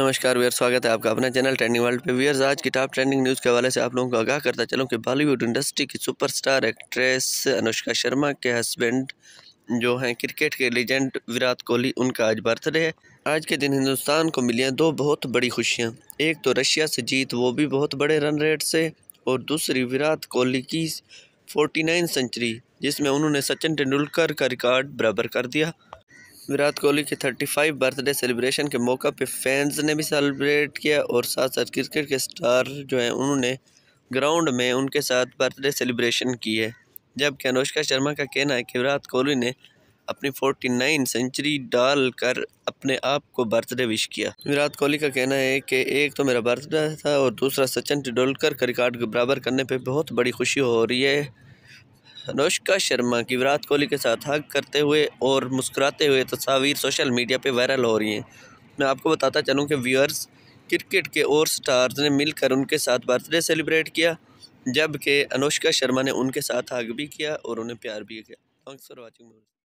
नमस्कार वीयर स्वागत है आपका अपना चैनल ट्रेंडिंग वर्ल्ड पे वीयर्स आज की टॉप ट्रेंडिंग न्यूज़ के हवाले से आप लोगों को आगाह करता चलूँ कि बॉलीवुड इंडस्ट्री की सुपरस्टार एक्ट्रेस अनुष्का शर्मा के हस्बैंड जो हैं क्रिकेट के लेजेंड विराट कोहली उनका आज बर्थडे है आज के दिन हिंदुस्तान को मिली दो बहुत बड़ी खुशियाँ एक तो रशिया से जीत वो भी बहुत बड़े रन रेट से और दूसरी विराट कोहली की फोर्टी सेंचुरी जिसमें उन्होंने सचिन तेंदुलकर का रिकॉर्ड बराबर कर दिया विराट कोहली के 35 बर्थडे सेलिब्रेशन के मौके पे फैंस ने भी सेलिब्रेट किया और साथ साथ क्रिकेट के स्टार जो हैं उन्होंने ग्राउंड में उनके साथ बर्थडे सेलिब्रेशन की है जबकि अनुष्का शर्मा का कहना है कि विराट कोहली ने अपनी 49 सेंचुरी डाल कर अपने आप को बर्थडे विश किया विराट कोहली का कहना है कि एक तो मेरा बर्थडे था और दूसरा सचिन तेंदुलकर का रिकॉर्ड बराबर करने पर बहुत बड़ी खुशी हो रही है अनुष्का शर्मा की विराट कोहली के साथ हग करते हुए और मुस्कुराते हुए तस्वीर सोशल मीडिया पर वायरल हो रही हैं मैं आपको बताता चलूँ कि व्यूअर्स क्रिकेट के और स्टार्स ने मिलकर उनके साथ बर्थडे सेलिब्रेट किया जबकि अनुष्का शर्मा ने उनके साथ हग भी किया और उन्हें प्यार भी किया थैंक्स फॉर वॉचिंग